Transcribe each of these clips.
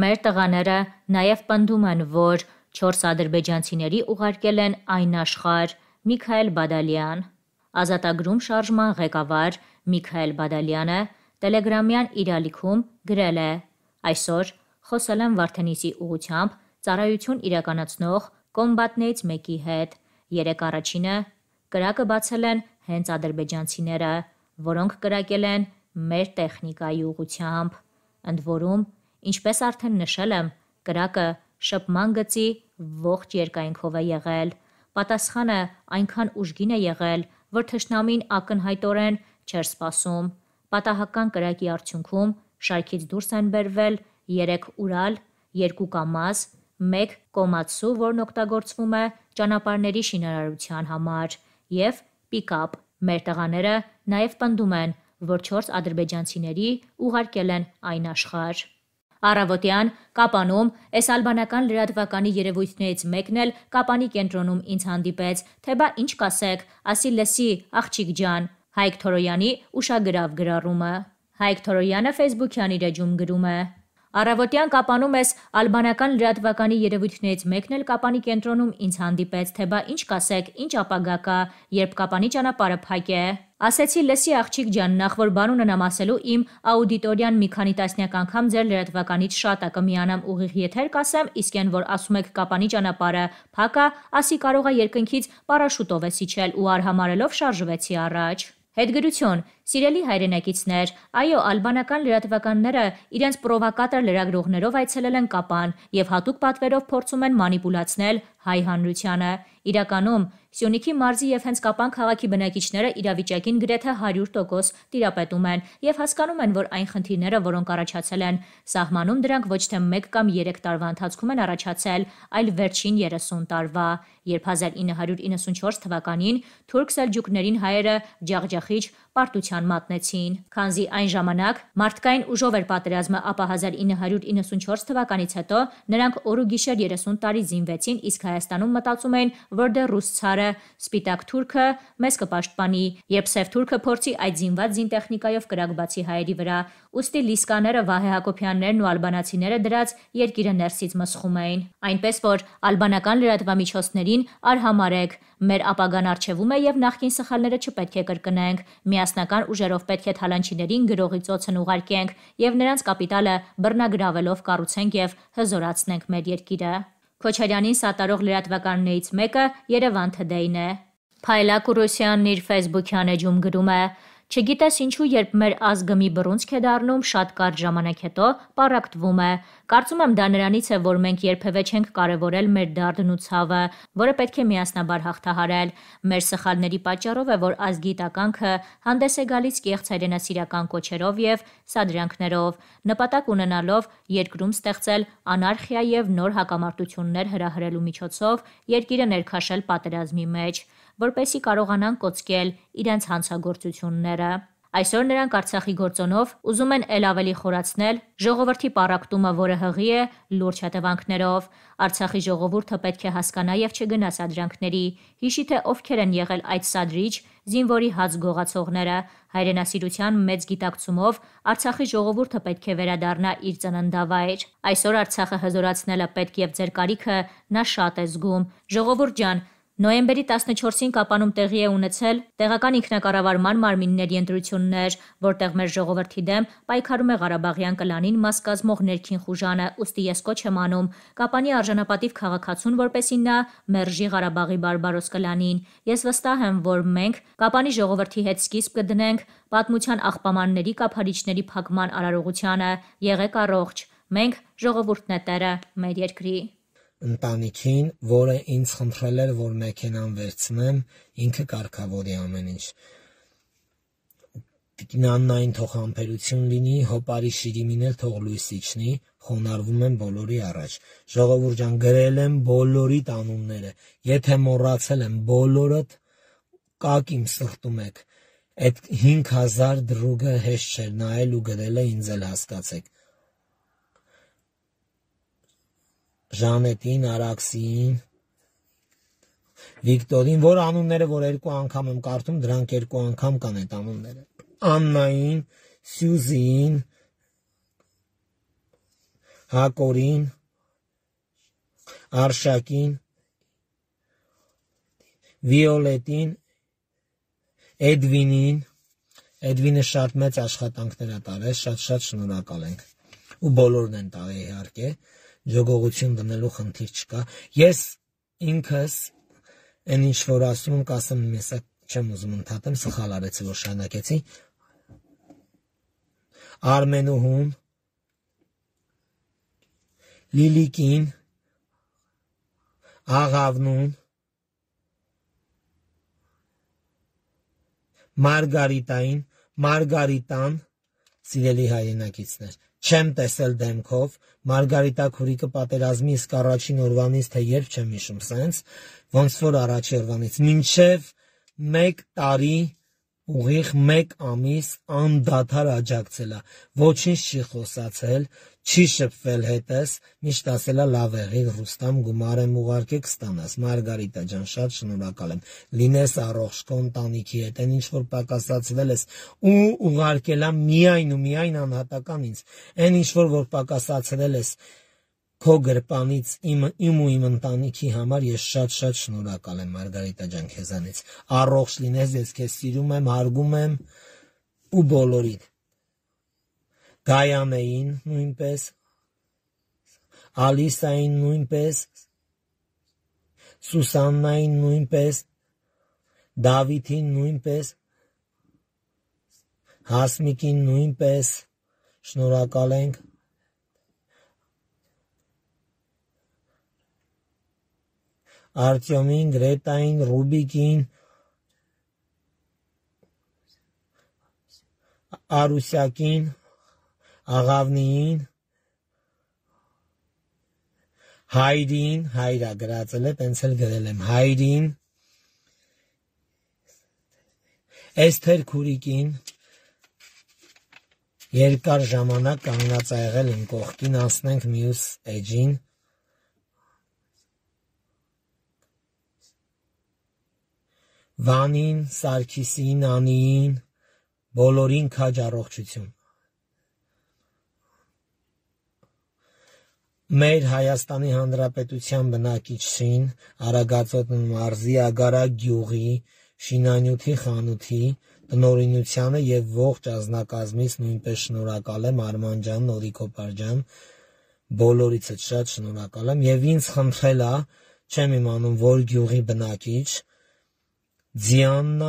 Մեր տղաները նաև պնդում են, որ 4 ադրբեջանցիների ուղարկել են այն աշխարհ Միքայել Բադալյան։ Ազատագրում շարժման ղեկավար Միքայել Բադալյանը Telegram-յան իր ալիքում գրել է. Այսօր խոսել եմ Վարդենիսի ուղությամբ ծառայություն իրականացնող կոմբատնեից մեկի հետ։ Երեք առաջինը կրակը բացել են հենց ադրբեջանցիները, որոնք կրակել են մեր տեխնիկայի ուղությամբ։ Ընդ որում Ինչպես արդեն նշել եմ, կրակը շփման գծի ողջ երկայնքով է եղել։ Պատասխանը այնքան ուժգին է եղել, որ թշնամին ակնհայտորեն չէր սпасում։ Պատահական կրակի արդյունքում շարքից դուրս են բերվել 3 ուրալ, 2 կամազ, 1 կոմացու, որն օգտագործվում է ճանապարհների շինարարության համար, եւ պիկապ։ Մեր տղաները նաեւ պնդում են, որ 4 ադրբեջանցիների ուղարկել են այն աշխարհ։ Առավոտյան Կապանում էս ալբանական լրատվականի երևույթներից մեկն էլ Կապանի կենտրոնում ինձ հանդիպեց, թե բա ինչ կասեք, ասի լսի, աղջիկ ջան, Հայկ Թորոյանի ուշագրավ գրառումը։ Հայկ Թորոյանը Facebook-յան իր էջում գրում է. Առավոտյան Կապանում էս ալբանական լրատվականի երևույթներից մեկն էլ Կապանի կենտրոնում ինձ հանդիպեց, թե բա ինչ կասեք, ինչ ապագա կա, երբ Կապանի ճանապարհը փակե։ Ասեցի լսի աղջիկ ջան, նախ որ բանունն եմ ասելու իմ աուդիտորիան մի քանի տասնյակ անգամ ձեր լրատվականից շատ է կմիանամ ուղիղ եթեր կասեմ, իսկ այն որ ասում եք կապանի ճանապարհը փակա, ասի կարող է երկնքից պարաշուտով է իջել ու արհամարելով շարժվեցի առաջ։ Հետգրություն Սիրելի հայրենակիցներ, այո, ալբանական լրատվականները իրենց պրովոկատոր լրագրողներով այցելել են Կապան եւ հատուկ պատվերով փորձում են մանիպուլացնել հայ հանրությանը։ Իրականում Սյունիքի մարզի եւ հենց Կապան քաղաքի բնակիչները իրավիճակին գրեթե 100% տիրապետում են եւ հասկանում են, որ այն խնդիրները, որոնք առաջացել են, սահմանում դրանք ոչ թե 1 կամ 3 տարվա ընթացքում են առաջացել, այլ վերջին 30 տարվա, երբ 1994 թվականին թուրք սելջուկներին հայերը ջախջախիչ պարտության մատնեցին։ Քանզի այն ժամանակ մարդկային ուժով էր պատերազմը, ապա 1994 թվականից հետո նրանք օրուգիշեր 30 տարի զինվեցին, իսկ Հայաստանում մտածում էին, որ դեռ ռուս ցարը, սպիտակ թուրքը մեզ կպաշտպանի, երբ սև թուրքը փորձի այդ զինված զինտեխնիկայով կրակբացի հայերի վրա, ուստի լիսկաները Վահե Հակոբյաններն ու ալբանացիները դրած երկիրը ներսից մսխում էին։ Այնպես որ ալբանական լրատվամիջոցներին արհամարեք Մեր ապագան արժևում է եւ նախքին սխալները չպետք է կրկնենք։ Միասնական ուժերով պետք է թալանչիներին գրողի ծոցն ուղարկենք եւ նրանց կապիտալը բռնագրավելով կառուցենք եւ հզորացնենք մեր երկիրը։ Քոչարյանին սատարող լրատվականներից մեկը Երևան Թդեին է։ Փայլակ Ռուսյանն իր Facebook-յան էջում գրում է. Չգիտես ինչու, երբ մեր ազգը մի բռունցք է դառնում, շատ կարճ ժամանակ հետո պարակտվում է։ Կարծում եմ դա նրանից է, որ մենք երբևէ չենք կարևորել մեր դարդն ու ցավը, որը պետք է միասնաբար հաղթահարել։ Մեր սխալների պատճառով է, որ ազգի տականքը հանդես է գալիս կեղծ հայրենասիրական կոչերով եւ սադրանքներով, նպատակ ունենալով երկրում ստեղծել անարխիա եւ նոր հակամարտություններ հրահրելու միջոցով երկիրը ներքաշել պատերազմի մեջ։ մեջ որպեսի կարողանան կոծկել իրենց հանցագործությունները։ Այսօր նրանք Արցախի գործոնով ուզում են ել ավելի խորացնել ժողովրդի պարակտումը, որը հղի է լուրջ հետևանքներով։ Արցախի ժողովուրդը պետք է հասկանա եւ չգնա սադրանքների։ Հիշի թե ովքեր են եղել այդ սադրիչ զինվորի հաց գողացողները։ Հայրենասիրության մեծ գիտակցումով Արցախի ժողովուրդը պետք է վերադառնա իր ծննդավայր։ Այսօր Արցախը հզորացնելը պետք եւ ձեր կարիքը նա շատ է զգում։ Ժողովուրդ ջան, Նոյեմբերի 14-ին Կապանում տեղի է ունեցել տեղական ինքնակառավարման մարմինների ընտրություններ, որտեղ մեր ժողովրդի դեմ պայքարում է Ղարաբաղյան կլանին մաս կազմող ներքին խուժանը, ուստի ես կոչ եմ անում Կապանի արժանապատիվ քաղաքացուն, որպեսին նա մերժի Ղարաբաղի բարբարոս կլանին։ Ես վստահ եմ, որ մենք Կապանի ժողովրդի հետ սկիզբ կդնենք պատմության աղբամանների կափարիչների փակման արարողությանը։ Եղեք առողջ։ Մենք ժողովուրդն է տերը մեր երկրի ընտանիքին, որը ինձ խնդրել էր, որ մեքենան վերցնեմ, ինքը կարգավորի ամեն ինչ։ Տիկնանն այն թող համբերություն լինի, հոպարի շիրիմին էլ թող լույս իջնի, խոնարվում են բոլորի առաջ։ Ժողովուրդ ջան, գրել եմ բոլորի տանունները։ Եթե մոռացել եմ բոլորդ, կակ իմ սրտում եք։ Այդ 5000 դրուգը հեշտ չէր նայել ու գրելը ինձ էլ հասկացեք։ Ժանետին, Արաքսին, Վիկտորին, որ անունները, որ երկու անգամ եմ կարդում, դրանք երկու անգամ կան այդ անունները։ Աննային, Սյուզին, Հակորին, Արշակին, Վիոլետին, Էդվինին, Էդվինը շատ մեծ աշխատանքներ է տարել, շատ-շատ շնորհակալ ենք։ Ու բոլորն են տալի իհարկե։ շատ, շատ ժողողություն դնելու խնդիր չկա։ Ես ինքս այն ինչ որ ասում եմ, կասեմ, ես չեմ ուզում ընդհատեմ, սխալ արեցի, որ շանակեցի։ Արմենուհուն Լիլիկին Աղավնուն Մարգարիտային, Մարգարիտան սիրելի հայրենակիցներ Չեմ տեսել դեմքով, Մարգարիտա քուրիկը պատերազմի իսկ առաջին օրվանից թե երբ չեմ հիշում, սենց ոնց որ առաջի օրվանից, մինչև 1 տարի ուղիղ մեկ ամիս անդադար աջակցելա, ոչինչ չի խոսացել, չի շփվել հետս, միշտ ասելա լավ է, ղիղ Ռուստամ գումարեմ ուղարկե կստանաս, Մարգարիտա ջան, շատ շնորհակալ եմ։ Լինես առողջ քո ընտանիքի հետ, այն ինչ որ պակասացվել ես, ու ուղարկելա միայն ու միայն անհատական ինձ։ Այն ինչ որ որ պակասացրել ես, քո գրպանից իմ իմ ու իմ ընտանիքի համար ես շատ-շատ շնորհակալ եմ Մարգարիտա ջան քեզանից։ Առողջ լինես, ես քեզ սիրում եմ, հարգում եմ ու բոլորին։ Գայանեին նույնպես, Ալիսային նույնպես, Սուսաննային նույնպես, Դավիթին նույնպես, Հասմիկին նույնպես շնորհակալ ենք Արտյոմին, Գրետային, Ռուբիկին, Արուսյակին, Աղավնիին, Հայրին, հայրա գրածել է, տենց էլ գրել եմ, Հայրին, Էսթեր Քուրիկին, երկար ժամանակ կանգնած ա եղել իմ կողքին, անցնենք մյուս էջին, Վանին, Սարգիսին, Անիին, բոլորին քաջ առողջություն։ Մեր Հայաստանի Հանրապետության բնակիչին Արագածոտնն մարզի Ագարակ գյուղի Շինանյութի խանութի տնօրինությանը եւ ողջ ազնագազմից նույնպես շնորհակալ եմ Արման ջան, Նորիկոպար ջան, բոլորիցս շատ շնորհակալ եմ եւ ինձ խնդրելա, չեմ իմանում որ գյուղի բնակիչ Ձիաննա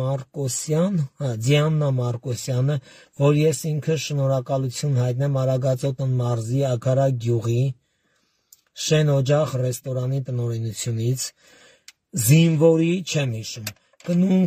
Մարկոսյան, հա, Ձիաննա Մարկոսյանը, որ ես ինքը շնորհակալություն հայտնեմ Արագածոտն մարզի Ակարա գյուղի Շեն օջախ ռեստորանի տնօրինությունից զինվորի չեմ հիշում։ Գնում